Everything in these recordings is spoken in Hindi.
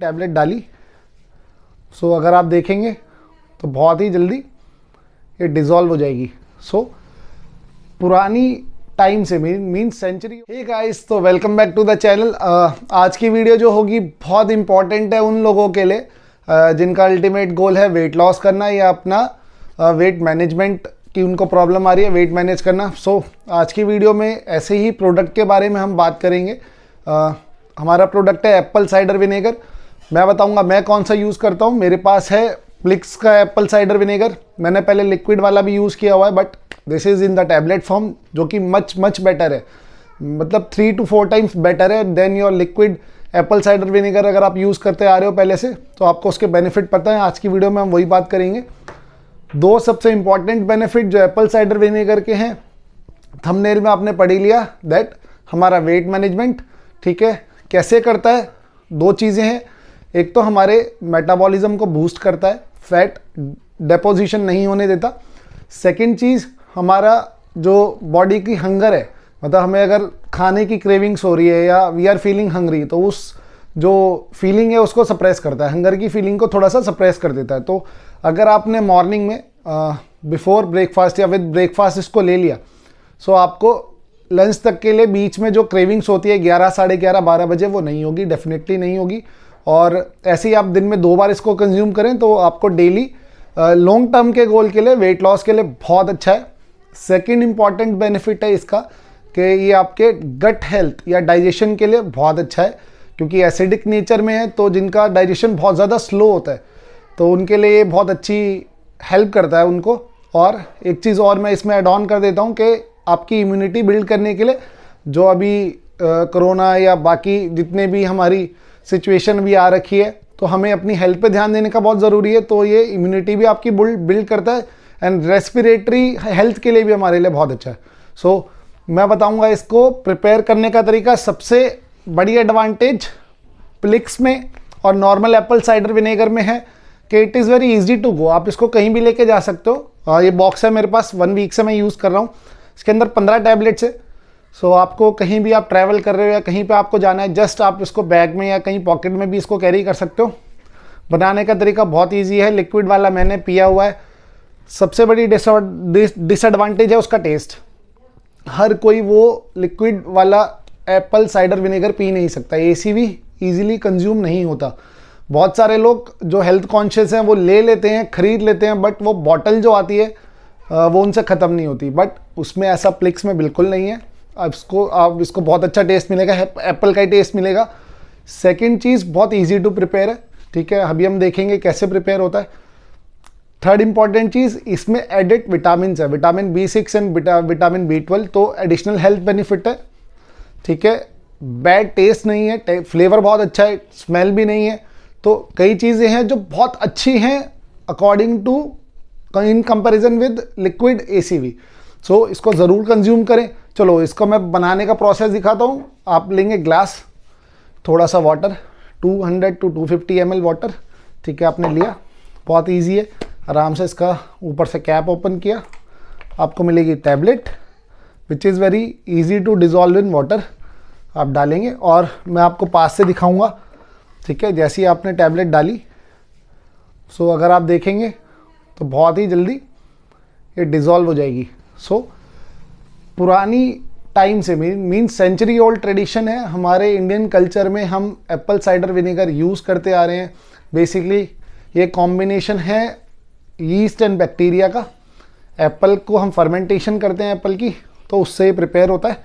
टैबलेट डाली सो so, अगर आप देखेंगे तो बहुत ही जल्दी ये डिज़ोल्व हो जाएगी सो so, पुरानी टाइम से मीन मीन सेंचुरी एक गाइस तो welcome back to the channel आज की वीडियो जो होगी बहुत इंपॉर्टेंट है उन लोगों के लिए uh, जिनका अल्टीमेट गोल है वेट लॉस करना या अपना uh, वेट मैनेजमेंट कि उनको प्रॉब्लम आ रही है वेट मैनेज करना सो so, आज की वीडियो में ऐसे ही प्रोडक्ट के बारे में हम बात करेंगे आ, uh, हमारा प्रोडक्ट है एप्पल साइडर विनेगर मैं बताऊंगा मैं कौन सा यूज़ करता हूँ मेरे पास है प्लिक्स का एप्पल साइडर विनेगर मैंने पहले लिक्विड वाला भी यूज़ किया हुआ है but this is in the tablet form जो कि मच मच बेटर है मतलब three two four times better है then your liquid apple cider vinegar अगर आप यूज़ करते आ रहे हो पहले से तो आपको उसके बेनिफिट पता है आज की वीडियो में हम वही बात करेंगे दो सबसे इंपॉर्टेंट बेनिफिट जो एप्पल साइडर विनेगर के हैं थंबनेल में आपने पढ़ी लिया दैट हमारा वेट मैनेजमेंट ठीक है कैसे करता है दो चीज़ें हैं एक तो हमारे मेटाबॉलिज्म को बूस्ट करता है फैट डेपोजिशन नहीं होने देता सेकेंड चीज़ हमारा जो बॉडी की हंगर है मतलब हमें अगर खाने की क्रेविंग्स हो रही है या वी आर फीलिंग हंगरी तो उस जो फीलिंग है उसको सप्रेस करता है हंगर की फीलिंग को थोड़ा सा सप्रेस कर देता है तो अगर आपने मॉर्निंग में बिफोर ब्रेकफास्ट या विद ब्रेकफास्ट इसको ले लिया सो आपको लंच तक के लिए बीच में जो क्रेविंग्स होती है ग्यारह साढ़े ग्यारह बारह बजे वो नहीं होगी डेफिनेटली नहीं होगी और ऐसे ही आप दिन में दो बार इसको कंज्यूम करें तो आपको डेली लॉन्ग टर्म के गोल के लिए वेट लॉस के लिए बहुत अच्छा है सेकेंड इंपॉर्टेंट बेनिफिट है इसका कि ये आपके गट हेल्थ या डाइजेशन के लिए बहुत अच्छा है क्योंकि एसिडिक नेचर में है तो जिनका डाइजेशन बहुत ज़्यादा स्लो होता है तो उनके लिए ये बहुत अच्छी हेल्प करता है उनको और एक चीज़ और मैं इसमें ऐड ऑन कर देता हूँ कि आपकी इम्यूनिटी बिल्ड करने के लिए जो अभी कोरोना या बाकी जितने भी हमारी सिचुएशन भी आ रखी है तो हमें अपनी हेल्थ पे ध्यान देने का बहुत ज़रूरी है तो ये इम्यूनिटी भी आपकी बिल्ड बिल्ड करता है एंड रेस्पिरेटरी हेल्थ के लिए भी हमारे लिए बहुत अच्छा है सो so, मैं बताऊंगा इसको प्रिपेयर करने का तरीका सबसे बड़ी एडवांटेज प्लिक्स में और नॉर्मल एप्पल साइडर विनेगर में है कि it is very easy to go आप इसको कहीं भी लेके जा सकते हो ये बॉक्स है मेरे पास वन वीक से मैं यूज़ कर रहा हूँ इसके अंदर पंद्रह टैबलेट्स है सो so, आपको कहीं भी आप ट्रैवल कर रहे हो या कहीं पे आपको जाना है जस्ट आप इसको बैग में या कहीं पॉकेट में भी इसको कैरी कर सकते हो बनाने का तरीका बहुत ईजी है लिक्विड वाला मैंने पिया हुआ है सबसे बड़ी डिसएडवांटेज है उसका टेस्ट हर कोई वो लिक्विड वाला एप्पल साइडर विनेगर पी नहीं सकता ए सी भी कंज्यूम नहीं होता बहुत सारे लोग जो हेल्थ कॉन्शियस हैं वो ले लेते हैं ख़रीद लेते हैं बट वो बॉटल जो आती है वो उनसे ख़त्म नहीं होती बट उसमें ऐसा प्लिक्स में बिल्कुल नहीं है आप इसको आप इसको बहुत अच्छा टेस्ट मिलेगा एप्पल का ही टेस्ट मिलेगा सेकेंड चीज़ बहुत ईजी टू प्रिपेयर है ठीक है अभी हम देखेंगे कैसे प्रिपेयर होता है थर्ड इंपॉर्टेंट चीज़ इसमें एडिट विटामिन है vitamin B six and vitamin B twelve तो एडिशनल हेल्थ बेनिफिट है ठीक है बैड टेस्ट नहीं है फ्लेवर बहुत अच्छा है स्मेल भी नहीं है तो कई चीज़ें हैं जो बहुत अच्छी हैं according to in comparison with liquid A C V so so, इसको ज़रूर कंज्यूम करें चलो इसको मैं बनाने का प्रोसेस दिखाता हूँ आप लेंगे ग्लास थोड़ा सा वाटर 200 टू 250 फिफ्टी वाटर ठीक है आपने लिया बहुत इजी है आराम से इसका ऊपर से कैप ओपन किया आपको मिलेगी tablet which is very easy to dissolve in water आप डालेंगे और मैं आपको पास से दिखाऊंगा ठीक है जैसे ही आपने टैबलेट डाली सो अगर आप देखेंगे तो बहुत ही जल्दी ये डिज़ोल्व हो जाएगी सो so, पुरानी टाइम से mean mean century old tradition है हमारे इंडियन कल्चर में हम एप्पल साइडर विनेगर यूज़ करते आ रहे हैं बेसिकली ये कॉम्बिनेशन है यीस्ट एंड बैक्टीरिया का एप्पल को हम फर्मेंटेशन करते हैं एप्पल की तो उससे ये प्रिपेयर होता है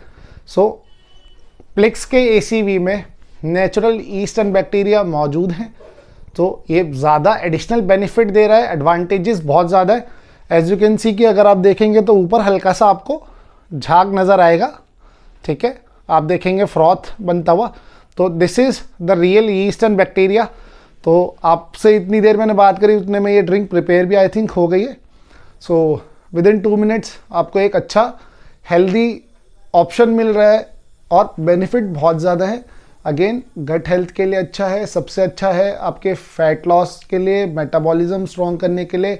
सो so, प्लिक्स के ए में नेचुरल ईस्ट एंड बैक्टीरिया मौजूद हैं तो ये ज़्यादा एडिशनल बेनिफिट दे रहा है एडवांटेजेस बहुत ज़्यादा है एज यू कैन सी कि अगर आप देखेंगे तो ऊपर हल्का सा आपको झाग नज़र आएगा ठीक है आप देखेंगे फ्रॉथ बनता हुआ तो this is the real yeast and bacteria तो आपसे इतनी देर मैंने बात करी उतने में ये ड्रिंक प्रिपेयर भी आई थिंक हो गई है so within two minutes आपको एक अच्छा हेल्दी ऑप्शन मिल रहा है और बेनिफिट बहुत ज़्यादा है अगेन गट हेल्थ के लिए अच्छा है सबसे अच्छा है आपके फैट लॉस के लिए मेटाबॉलिज्म स्ट्रॉन्ग करने के लिए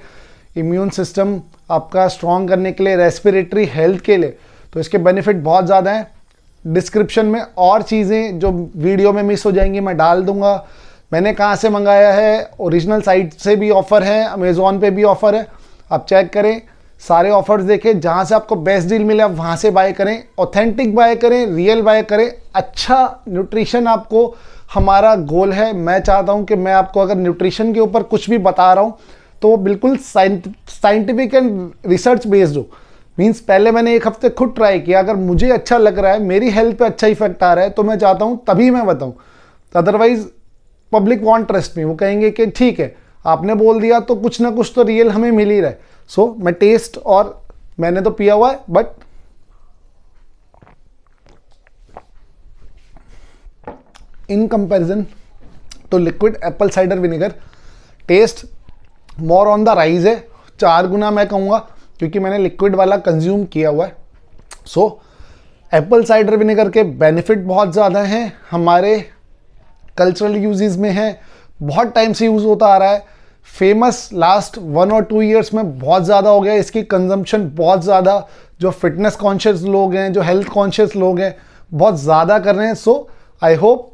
इम्यून सिस्टम आपका स्ट्रॉन्ग करने के लिए रेस्पिरेटरी हेल्थ के लिए तो इसके बेनिफिट बहुत ज़्यादा हैं डिस्क्रिप्शन में और चीज़ें जो वीडियो में मिस हो जाएंगी मैं डाल दूंगा मैंने कहाँ से मंगाया है ओरिजिनल साइट से भी ऑफ़र है अमेज़ोन पे भी ऑफ़र है आप चेक करें सारे ऑफर्स देखें जहाँ से आपको बेस्ट डील मिले आप वहाँ से बाय करें ऑथेंटिक बाय करें रियल बाय करें अच्छा न्यूट्रिशन आपको हमारा गोल है मैं चाहता हूँ कि मैं आपको अगर न्यूट्रिशन के ऊपर कुछ भी बता रहा हूँ तो वो बिल्कुल साइंटिफिक एंड रिसर्च बेस्ड हो मीन्स पहले मैंने एक हफ्ते खुद ट्राई किया अगर मुझे अच्छा लग रहा है मेरी हेल्थ पे अच्छा इफेक्ट आ रहा है तो मैं चाहता हूँ तभी मैं बताऊँ अदरवाइज पब्लिक वॉन्ट ट्रस्ट में वो कहेंगे कि ठीक है आपने बोल दिया तो कुछ ना कुछ तो रियल हमें मिल ही रहा है सो so, मैं टेस्ट और मैंने तो पिया हुआ है but in comparison to liquid apple cider vinegar taste more on the rise है चार गुना मैं कहूँगा क्योंकि मैंने लिक्विड वाला कंज्यूम किया हुआ है सो एप्पल साइडर विनेगर के बेनिफिट बहुत ज़्यादा हैं हमारे कल्चरल यूजेज में हैं बहुत टाइम से यूज़ होता आ रहा है फेमस लास्ट वन और टू इयर्स में बहुत ज़्यादा हो गया इसकी कंजम्पशन बहुत ज़्यादा जो फिटनेस कॉन्शियस लोग हैं जो हेल्थ कॉन्शियस लोग हैं बहुत ज़्यादा कर रहे हैं सो आई होप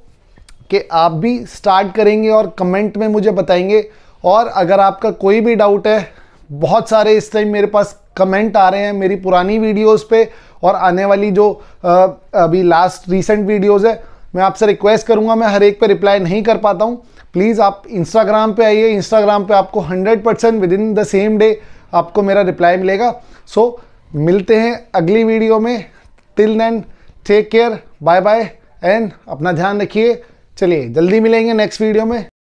कि आप भी स्टार्ट करेंगे और कमेंट में मुझे बताएंगे और अगर आपका कोई भी डाउट है बहुत सारे इस टाइम मेरे पास कमेंट आ रहे हैं मेरी पुरानी वीडियोस पे और आने वाली जो आ, अभी लास्ट रिसेंट वीडियोस है मैं आपसे रिक्वेस्ट करूंगा मैं हर एक पे रिप्लाई नहीं कर पाता हूं प्लीज़ आप इंस्टाग्राम पे आइए इंस्टाग्राम पे आपको 100 percent within the same day आपको मेरा रिप्लाई मिलेगा सो so, मिलते हैं अगली वीडियो में till then take care bye bye and अपना ध्यान रखिए चलिए जल्दी मिलेंगे नेक्स्ट वीडियो में